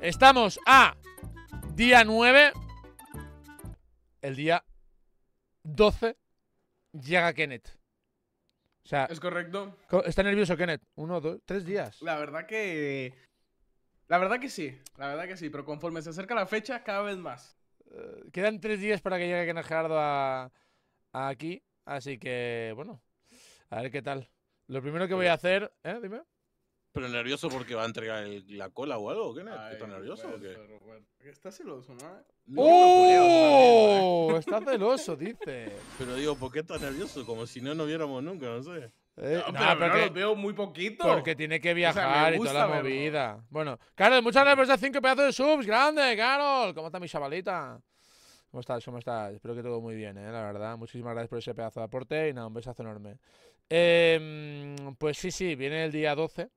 Estamos a día 9. El día 12 llega Kenneth. O sea, es correcto. Está nervioso Kenneth. Uno, dos, tres días. La verdad que. La verdad que sí. La verdad que sí. Pero conforme se acerca la fecha, cada vez más. Eh, quedan tres días para que llegue Kenneth Gerardo a, a aquí. Así que, bueno. A ver qué tal. Lo primero que voy a hacer. ¿Eh? Dime. ¿Pero nervioso porque va a entregar la cola o algo? ¿Qué ¿Está nervioso o qué? Pues, está celoso, ¿no? ¡Oh! Está celoso, dice. Pero digo, ¿por qué está nervioso? Como si no nos viéramos nunca, no sé. Eh, pero, veo muy poquito. Porque tiene que viajar y toda la movida. Bueno, Carol, muchas gracias por cinco pedazos de subs. Grande, Carol. ¿Cómo está mi chavalita? ¿Cómo estás? ¿Cómo estás? Espero que todo muy bien, ¿eh? la verdad. Muchísimas gracias por ese pedazo de aporte y nada, un besazo enorme. Em, pues sí, sí, viene el día 12.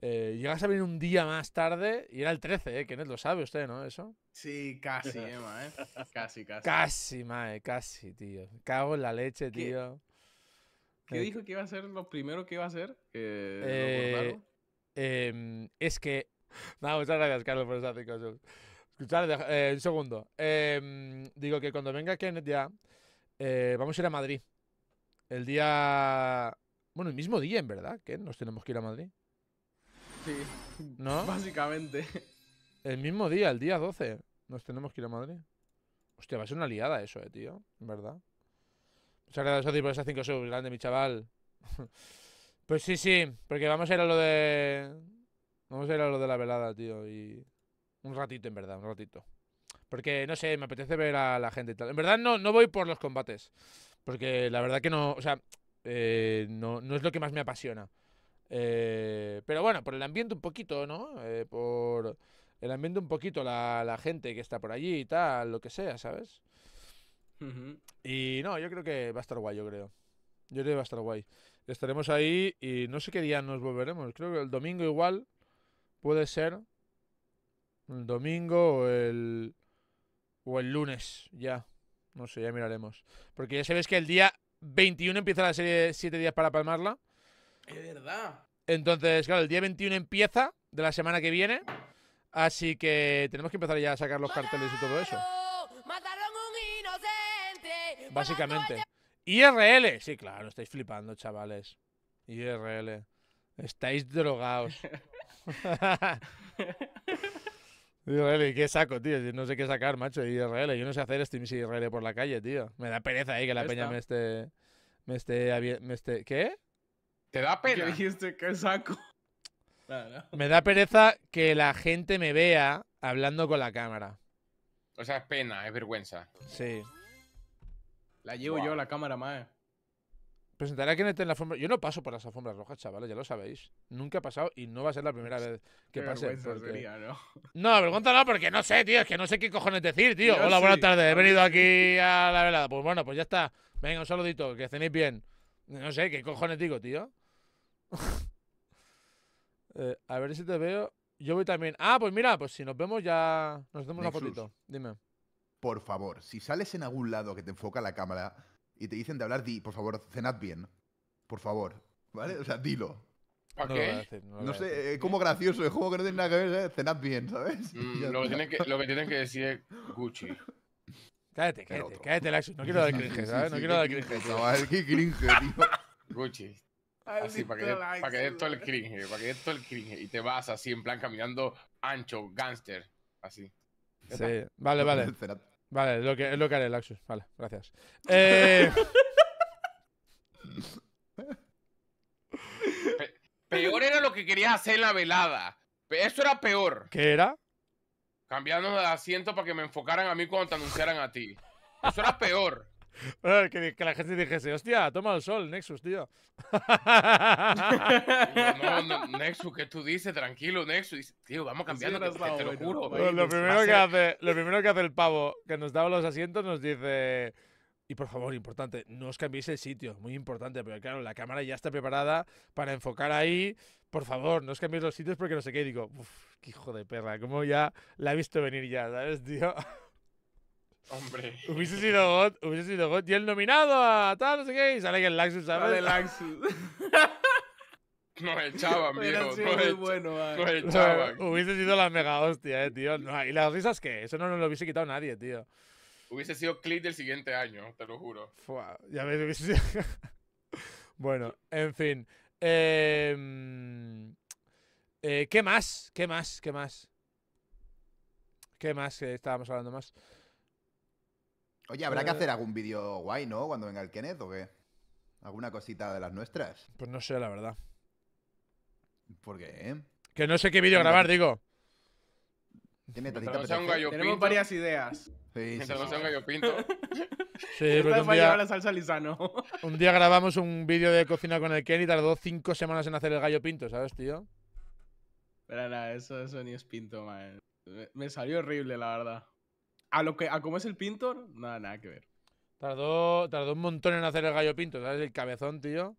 Eh, llegas a venir un día más tarde y era el 13, ¿eh? Kenneth, lo sabe usted, ¿no? Eso. Sí, casi, ¿eh? eh. Casi, casi. Casi, mae, eh, casi, tío. Cago en la leche, tío. ¿Qué dijo que iba a ser lo primero que iba a ser? Em, es que. Nada, muchas gracias, Carlos, por esa cinco Escuchad, un segundo. Em, digo que cuando venga Kenneth ya, vamos a ir a Madrid. El día. Bueno, el mismo día, en verdad, que nos tenemos que ir a Madrid. ¿No? Básicamente. El mismo día, el día 12. Nos tenemos que ir a Madrid. Hostia, va a ser una liada eso, eh, tío. En verdad. Muchas gracias, por esas 5 subs. Grande, mi chaval. pues sí, sí. Porque vamos a ir a lo de... Vamos a ir a lo de la velada, tío. Y... Un ratito, en verdad. Un ratito. Porque, no sé, me apetece ver a la gente y tal. En verdad no, no voy por los combates. Porque la verdad que no... O sea, eh, no, no es lo que más me apasiona. Eh, pero bueno, por el ambiente un poquito, ¿no? Eh, por el ambiente un poquito, la, gente que está por allí y tal, lo que sea, ¿sabes? Y no, yo creo que va a estar guay, yo creo. Yo creo que va a estar guay. Estaremos ahí y no sé qué día nos volveremos. Creo que el domingo igual puede ser. El domingo o el, o el lunes, ya. No sé, ya miraremos. Porque ya sabes que el día 21 empieza la serie de 7 días para palmarla. Es verdad. Entonces, claro, el día 21 empieza de la semana que viene. Así que tenemos que empezar ya a sacar los carteles y todo eso. Mataron un inocente. Básicamente. IRL. Sí, claro, estáis flipando, chavales. IRL. Estáis drogados. IRL, ¿qué saco, tío? no sé qué sacar, macho. IRL. Yo no sé hacer streams IRL por la calle, tío. Me da pereza ahí que la peña me esté, me esté. Me esté. ¿Qué? Te da pena. saco. Me da pereza que la gente me vea hablando con la cámara. O sea, es pena, es vergüenza. Sí. La llevo yo a la cámara, mae. Presentaré a esté en la alfombra. Yo no paso por las alfombras rojas, chavales, ya lo sabéis. Nunca ha pasado y no va a ser la primera vez que qué pase. ¿no? No, vergüenza porque no sé, tío. Es que no sé qué cojones decir, tío. Hola, buenas tardes. He venido aquí a la velada. Pues bueno, pues ya está. Venga, un saludito, que cenéis bien. No sé, ¿qué cojones digo, tío? Eh, a ver si te veo. Yo voy también. Ah, pues mira, pues si nos vemos ya nos damos una fotito. Dime. Por favor, si sales en algún lado que te enfoca la cámara y te dicen de hablar, por favor, cenad bien. Por favor. ¿Vale? O sea, dilo. ¿Para no qué? no, sé, es como gracioso, es como que no tiene nada que ver, cenad bien, ¿sabes? Mm, lo, que tienen que, decir es Gucci. Cállate, cállate, cállate, No quiero dar cringe, ¿sabes? No quiero dar cringe. Chaval, qué cringe, tío. Gucci. Así, para que, para que todo el cringe, para que el cringe. Y te vas así, en plan, caminando ancho, gangster, así. Sí, vale, vale. Vale, lo que, es lo que haré, Laxus. Vale, gracias. Eh, peor era lo que querías hacer en la velada. Eso era peor. ¿Qué era? Cambiarnos de asiento para que me enfocaran a mí cuando te anunciaran a ti. Eso era peor que, que, la gente dijese, hostia, toma el sol, Nexus, tío. no, no, Nexus, que tú dices, tranquilo, Nexus. tío, vamos cambiando, te lo juro. Pues ¿eh? lo, primero que hace, lo primero que hace el pavo que nos da los asientos nos dice. Y por favor, importante, no os cambiéis el sitio, muy importante, porque claro, la cámara ya está preparada para enfocar ahí. Por favor, no os cambiéis los sitios porque no sé qué. Y digo, uff, qué hijo de perra, como ya la he visto venir ya, ¿sabes, tío? Hombre. Hubiese sido God, hubiese sido God. Y el nominado a tal, no sé qué, y sale que el Laxus, ¿sabes? Sale Laxus. Nos echaban, viejo. nos, bueno, echaban. Hubiese sido la mega hostia, eh, tío. No, ¿Y las risas que Eso no nos lo hubiese quitado nadie, tío. Hubiese sido Click del siguiente año, te lo juro. ya ves, hubiese sido... bueno, en fin. Eh, eh, ¿Qué más? ¿Qué más? ¿Qué más? ¿Qué más? Que estábamos hablando más. Oye, habrá que eh, hacer algún vídeo guay, ¿no? Cuando venga el Kenneth o qué. ¿Alguna cosita de las nuestras? Pues no sé, la verdad. ¿Por qué? Que no sé qué vídeo grabar, digo. Tenemos varias ideas. Sí, sea un gallo pinto. Sí, pero un día, la un día grabamos un vídeo de cocina con el Kenny y tardó cinco semanas en hacer el gallo pinto, ¿sabes, tío? Pero nada, eso, ni es pinto, man. me salió horrible, la verdad a lo que a cómo es el pintor, nada, nada que ver. Tardó, tardó un montón en hacer el gallo pinto, ¿sabes? El cabezón, tío.